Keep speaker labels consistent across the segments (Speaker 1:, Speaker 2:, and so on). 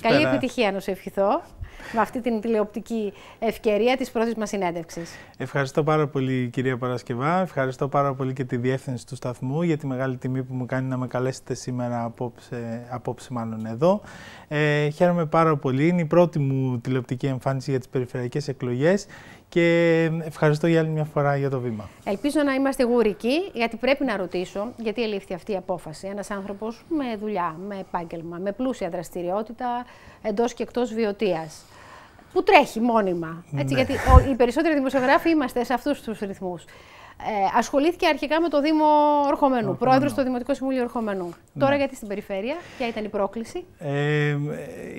Speaker 1: Καλή επιτυχία
Speaker 2: να σου ευχηθώ με αυτή την τηλεοπτική ευκαιρία της πρώτης μας συνέντευξης.
Speaker 1: Ευχαριστώ πάρα πολύ κυρία Παρασκευά, ευχαριστώ πάρα πολύ και τη διεύθυνση του σταθμού για τη μεγάλη τιμή που μου κάνει να με καλέσετε σήμερα απόψε, απόψε μάλλον εδώ. Ε, χαίρομαι πάρα πολύ, είναι η πρώτη μου τηλεοπτική εμφάνιση για τις περιφερειακές εκλογές και ευχαριστώ για άλλη μια φορά για το βήμα.
Speaker 2: Ελπίζω να είμαστε γουρικοί, γιατί πρέπει να ρωτήσω γιατί ελήφθη αυτή η απόφαση. Ένας άνθρωπος με δουλειά, με επάγγελμα, με πλούσια δραστηριότητα, Εντός και εκτός βιωτείας. που τρέχει μόνιμα. Έτσι, ναι. Γιατί οι περισσότεροι δημοσιογράφοι είμαστε σε αυτούς τους ρυθμούς. Ε, ασχολήθηκε αρχικά με το Δήμο Ορχομένου, πρόεδρο του Δημοτικού Συμβουλίου Ορχομένου. Ναι. Τώρα γιατί στην περιφέρεια, ποια ήταν η πρόκληση.
Speaker 1: Ε,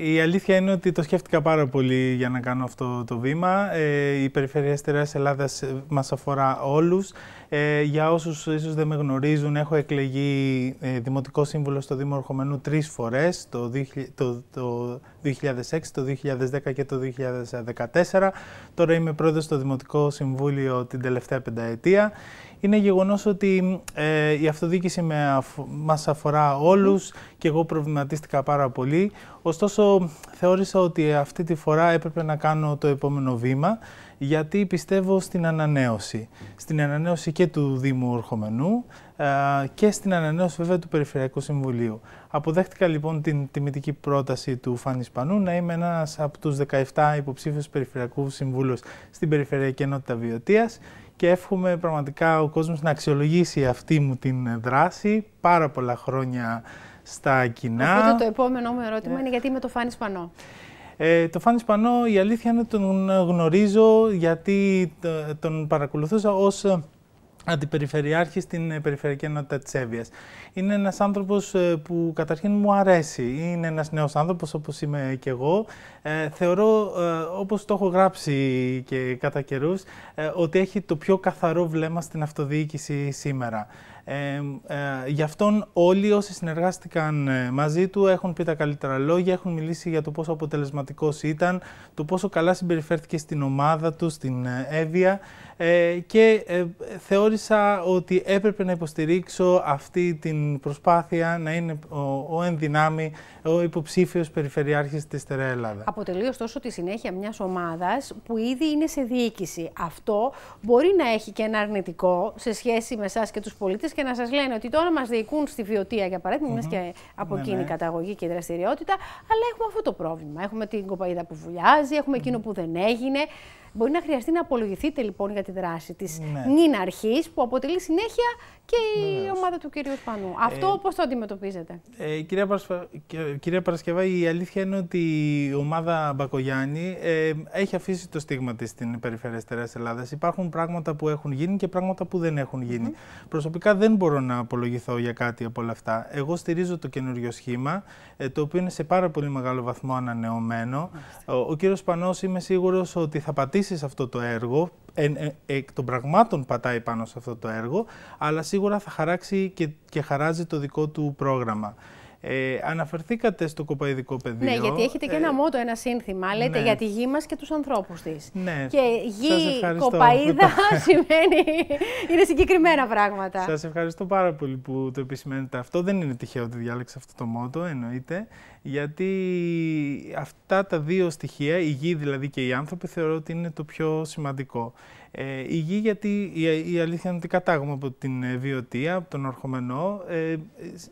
Speaker 1: η αλήθεια είναι ότι το σκέφτηκα πάρα πολύ για να κάνω αυτό το βήμα. Ε, η Περιφέρεια Αστερά Ελλάδας ε, μας αφορά όλους. Ε, για όσους ίσως δεν με γνωρίζουν, έχω εκλεγεί ε, Δημοτικό Σύμβουλο στο Δήμο Ορχομένου τρεις φορές, το, το 2006, το 2010 και το 2014. Τώρα είμαι πρόεδρος στο Δημοτικό Συμβούλιο την τελευταία πενταετία είναι γεγονός ότι ε, η αυτοδίκηση με μας αφορά όλους και εγώ προβληματίστηκα πάρα πολύ Ωστόσο, θεώρησα ότι αυτή τη φορά έπρεπε να κάνω το επόμενο βήμα, γιατί πιστεύω στην ανανέωση. Στην ανανέωση και του Δήμου Ορχομενού ε, και στην ανανέωση βέβαια του Περιφερειακού Συμβουλίου. Αποδέχτηκα λοιπόν την τιμητική πρόταση του Φάνης Πανού να είμαι ένας από τους 17 υποψήφιους Περιφερειακού Συμβούλους στην Περιφερειακή Ενότητα Βιωτίας και εύχομαι πραγματικά ο κόσμος να αξιολογήσει αυτή μου την δράση. Πάρα πολλά χρόνια στα
Speaker 2: το επόμενό μου ερώτημα ναι. είναι γιατί με το Φάνη Σπανό.
Speaker 1: Ε, το Φάνη Σπανό η αλήθεια είναι τον γνωρίζω γιατί τον παρακολουθούσα ως ε, αντιπεριφερειάρχη στην ε, Περιφερειακή Ενότητα της Εύβοιας. Είναι ένας άνθρωπος ε, που καταρχήν μου αρέσει. Είναι ένας νέος άνθρωπος όπως είμαι και εγώ. θεωρώ, όπως το έχω γράψει και κατά καιρούς, ότι έχει το πιο καθαρό βλέμμα στην αυτοδιοίκηση σήμερα. Ε, γι' αυτόν όλοι όσοι συνεργάστηκαν ε, μαζί του έχουν πει τα καλύτερα λόγια, έχουν μιλήσει για το πόσο αποτελεσματικός ήταν, το πόσο καλά συμπεριφέρθηκε στην ομάδα του, στην ε, Εύβοια ε, και θεώρησα ότι έπρεπε να υποστηρίξω αυτή την προσπάθεια να είναι ο, ο ενδυνάμει ο υποψήφιος περιφερειάρχης της Στερεά Ελλάδας.
Speaker 2: Αποτελεί ωστόσο τη συνέχεια μιας ομάδας που ήδη είναι σε διοίκηση. Αυτό μπορεί να έχει και ένα αρνητικό σε σχέση με εσάς και τους πολίτες και να σας λένε ότι τώρα μας διοικούν στη βιωτεία, για παράδειγμα, mm και από ναι, εκείνη ναι. η καταγωγή και η δραστηριότητα, αλλά έχουμε αυτό το πρόβλημα. Έχουμε την κοπαίδα που βουλιάζει, έχουμε εκείνο που δεν έγινε. Μπορεί να χρειαστεί να απολογηθείτε λοιπόν για τη δράση της ναι. νυν αρχής που αποτελεί συνέχεια και η ομάδα του κυρίου Σπανού. Ε, Αυτό πώς το αντιμετωπίζετε.
Speaker 1: Ε, κυρία, κυρία Παρασκευά, η αλήθεια είναι ότι η ομάδα Μπακογιάννη ε, έχει αφήσει το στίγμα της στην περιφέρεια της Ελλάδας. Υπάρχουν πράγματα που έχουν γίνει και πράγματα που δεν έχουν γίνει. Mm Προσωπικά δεν μπορώ να απολογηθώ για κάτι από όλα αυτά. Εγώ στηρίζω το καινούριο σχήμα, ε, το οποίο είναι σε πάρα πολύ μεγάλο βαθμό ανανεωμένο. Ο, ο κύριος Σπανός είμαι σίγουρος ότι θα πατήσει σε αυτό το έργο, ε, εκ των πραγμάτων πατάει πάνω σε αυτό το έργο, αλλά σίγουρα θα χαράξει και, και χαράζει το δικό του πρόγραμμα. Ε, αναφερθήκατε στο κοπαϊδικό πεδίο. Ναι, γιατί έχετε και ένα ε,
Speaker 2: μότο, ένα σύνθημα. Λέτε ναι. για τη γη μας και τους ανθρώπους της. Ναι, και γη κοπαίδα σημαίνει. είναι συγκεκριμένα πράγματα.
Speaker 1: Σας ευχαριστώ πάρα πολύ που το επισημαίνετε αυτό. Δεν είναι τυχαίο ότι διάλεξα αυτό το μότο, εννοείται. Γιατί αυτά τα δύο στοιχεία, η γη δηλαδή και οι άνθρωποι, θεωρώ ότι είναι το πιο σημαντικό. Ε, η γη, γιατί η, αλήθεια είναι ότι κατάγομαι από την ε, βιοτεία, από τον ορχομενό. Ε,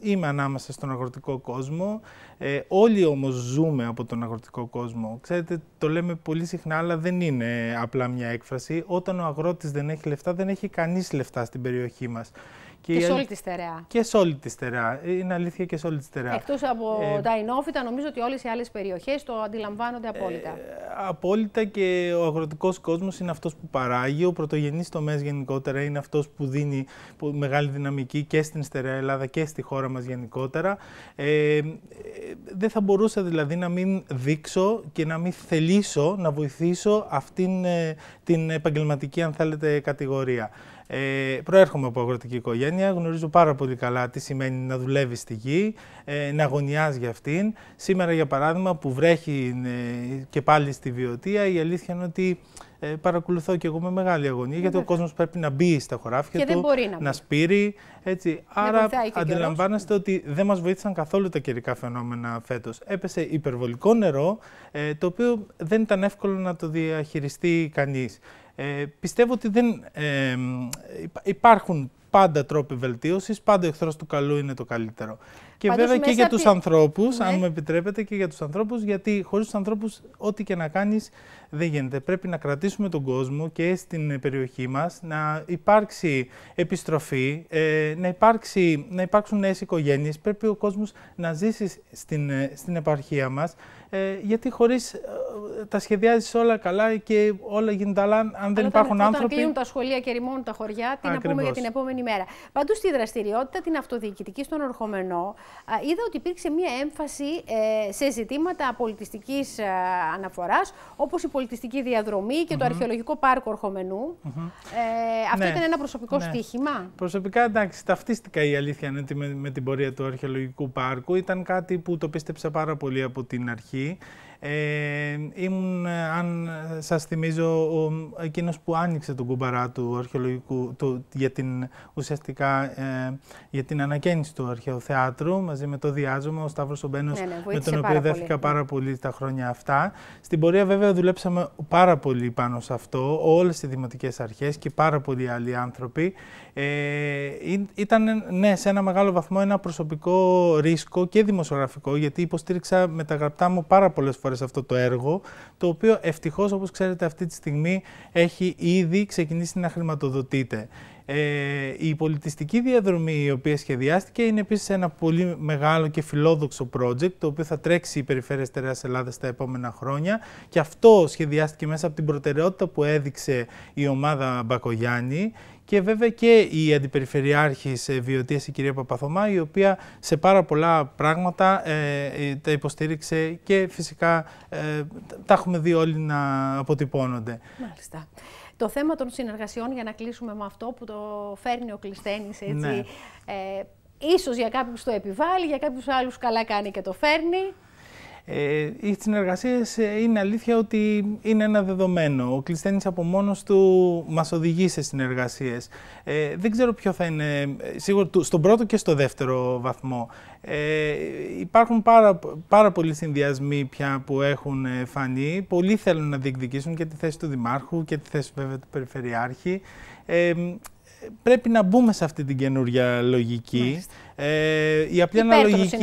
Speaker 1: είμαι ανάμεσα στον αγροτικό κόσμο. Ε, όλοι όμως ζούμε από τον αγροτικό κόσμο. Ξέρετε, το λέμε πολύ συχνά, αλλά δεν είναι απλά μια έκφραση. Όταν ο αγρότης δεν έχει λεφτά, δεν έχει κανείς λεφτά στην περιοχή μας. Και, και σε όλη τη στερεά. Και σε όλη τη στερεά. Είναι αλήθεια και σε όλη τη στερεά. Εκτός
Speaker 2: από ε, τα Ινόφυτα, νομίζω ότι όλες οι άλλες περιοχές το αντιλαμβάνονται ε, απόλυτα. Ε,
Speaker 1: απόλυτα και ο αγροτικός κόσμος είναι αυτός που παράγει. Ο πρωτογενής τομέας γενικότερα είναι αυτός που δίνει μεγάλη δυναμική και στην στερεά Ελλάδα και στη χώρα μας γενικότερα. Ε, ε, δεν θα μπορούσα δηλαδή να μην δείξω και να μην θελήσω να βοηθήσω αυτήν την επαγγελματική, αν θέλετε, κατηγορία. Ε, προέρχομαι από αγροτική οικογένεια, γνωρίζω πάρα πολύ καλά τι σημαίνει να δουλεύει στη γη, ε, να αγωνιάζει για αυτήν. Σήμερα, για παράδειγμα, που βρέχει ε, και πάλι στη βιωτεία, η αλήθεια είναι ότι ε, παρακολουθώ και εγώ με μεγάλη αγωνία, γιατί ο κόσμος πρέπει να μπει στα χωράφια και του, να, να σπείρει. Έτσι. Άρα, αντιλαμβάνεστε ότι δεν μας βοήθησαν καθόλου τα καιρικά φαινόμενα φέτος. Έπεσε υπερβολικό νερό, ε, το οποίο δεν ήταν εύκολο να το διαχειριστεί κανείς. Ε, πιστεύω ότι δεν, ε, υπάρχουν πάντα τρόποι βελτίωσης, πάντα ο εχθρός του καλού είναι το καλύτερο. Και βέβαια και για τους τη... ανθρώπους, ναι. αν μου επιτρέπετε, και για τους ανθρώπους, γιατί χωρίς τους ανθρώπους, ό,τι και να κάνεις δεν γίνεται. Πρέπει να κρατήσουμε τον κόσμο και στην ε, περιοχή μας, να υπάρξει επιστροφή, ε, να, υπάρξει, να υπάρξουν νέες οικογένειες. Πρέπει ο κόσμος να ζήσει στην, ε, στην επαρχία μας, γιατί χωρίς τα σχεδιάζεις όλα καλά και όλα γίνονται αλλά αν δεν υπάρχουν όταν, άνθρωποι. Αν κλείνουν τα
Speaker 2: σχολεία και ρημώνουν τα χωριά, τι να πούμε για την επόμενη επόμενη μέρα. Πάντω, στη δραστηριότητα την αυτοδιοικητική στον Ορχομενό, είδα ότι υπήρξε μία έμφαση ε, σε ζητήματα πολιτιστικής ε, αναφοράς, όπως η πολιτιστική διαδρομή και το αρχαιολογικό πάρκο Ορχομενού. ε, αυτό ναι. ήταν ένα προσωπικό ναι. στοίχημα.
Speaker 1: Προσωπικά, εντάξει, ταυτίστηκα η αλήθεια ναι με την πορεία του αρχαιολογικού πάρκου. Ήταν κάτι που το πίστεψα πάρα πολύ από την αρχή. Ε, ήμουν, ε, αν σας θυμίζω, εκείνος που άνοιξε τον κουμπαρά του αρχαιολογικού, του, για την, ουσιαστικά ε, για την ανακαίνιση του αρχαίου θεάτρου, μαζί με το Διάζωμα, ο Σταύρος Ομπένος, ναι, ναι, με τον οποίο δέθηκα πάρα πολύ τα χρόνια αυτά. Στην πορεία βέβαια δουλέψαμε πάρα πολύ πάνω σε αυτό, όλες οι δημοτικές αρχές και πάρα πολλοί άλλοι άνθρωποι. Ε, ήταν, ναι, σε ένα μεγάλο βαθμό ένα προσωπικό ρίσκο και δημοσιογραφικό, γιατί υποστήριξα με τα γραπτά μου πάρα πολλές φορές σε αυτό το έργο, το οποίο ευτυχώς, όπως ξέρετε αυτή τη στιγμή έχει ήδη ξεκινήσει να χρηματοδοτείται. Ε, η πολιτιστική διαδρομή η οποία σχεδιάστηκε είναι επίσης ένα πολύ μεγάλο και φιλόδοξο project το οποίο θα τρέξει η Περιφέρεια Στερεάς Ελλάδας τα επόμενα χρόνια και αυτό σχεδιάστηκε μέσα από την προτεραιότητα που έδειξε η ομάδα Μπακογιάννη και βέβαια και η Αντιπεριφερειάρχης Βιωτίας, η κυρία Παπαθωμά, η οποία σε πάρα πολλά πράγματα ε, ε, τα υποστήριξε και φυσικά ε, τα έχουμε δει όλοι να αποτυπώνονται.
Speaker 2: Μάλιστα. Το θέμα των συνεργασιών, για να κλείσουμε με αυτό που το φέρνει ο Κλεισθένης, έτσι, ναι. ε, ίσως για κάποιους το επιβάλλει, για κάποιους άλλους καλά κάνει και το φέρνει.
Speaker 1: Ε, οι συνεργασίες ε, είναι αλήθεια ότι είναι ένα δεδομένο. Ο Κλεισθένης από μόνος του μας οδηγεί σε συνεργασίες. Ε, δεν ξέρω ποιο θα είναι, ε, σίγουρα στον πρώτο και στο δεύτερο βαθμό. Ε, υπάρχουν πάρα, πάρα πολλοί συνδυασμοί πια που έχουν ε, φανεί. Πολλοί θέλουν να διεκδικήσουν και τη θέση του Δημάρχου και τη θέση βέβαια του Περιφερειάρχη. πρέπει να μπούμε σε αυτή την καινούργια λογική. Ε, η απλή αναλογική...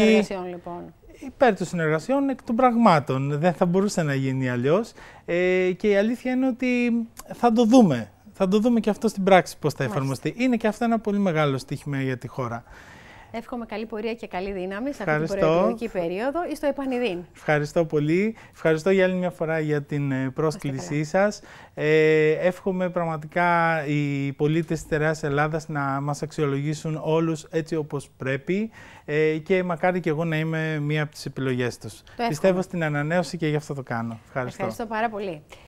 Speaker 1: Λοιπόν υπέρ των συνεργασιών εκ των πραγμάτων. Δεν θα μπορούσε να γίνει αλλιώς. Ε, και η αλήθεια είναι ότι θα το δούμε. Θα το δούμε και αυτό στην πράξη πώς θα εφαρμοστεί. Είναι και αυτό ένα πολύ μεγάλο στοίχημα για τη χώρα.
Speaker 2: Εύχομαι καλή πορεία και καλή δύναμη σε αυτή την προεκλογική περίοδο ή στο Επανειδήν.
Speaker 1: Ευχαριστώ πολύ. Ευχαριστώ για άλλη μια φορά για την ε, πρόσκλησή σας. Ε, εύχομαι πραγματικά οι πολίτες της Τεράς Ελλάδας να μας αξιολογήσουν όλους έτσι όπως πρέπει ε, και μακάρι και εγώ να είμαι μία από τις επιλογές τους. Πιστεύω στην ανανέωση και γι' αυτό το κάνω. Ευχαριστώ, Ευχαριστώ
Speaker 2: πάρα πολύ.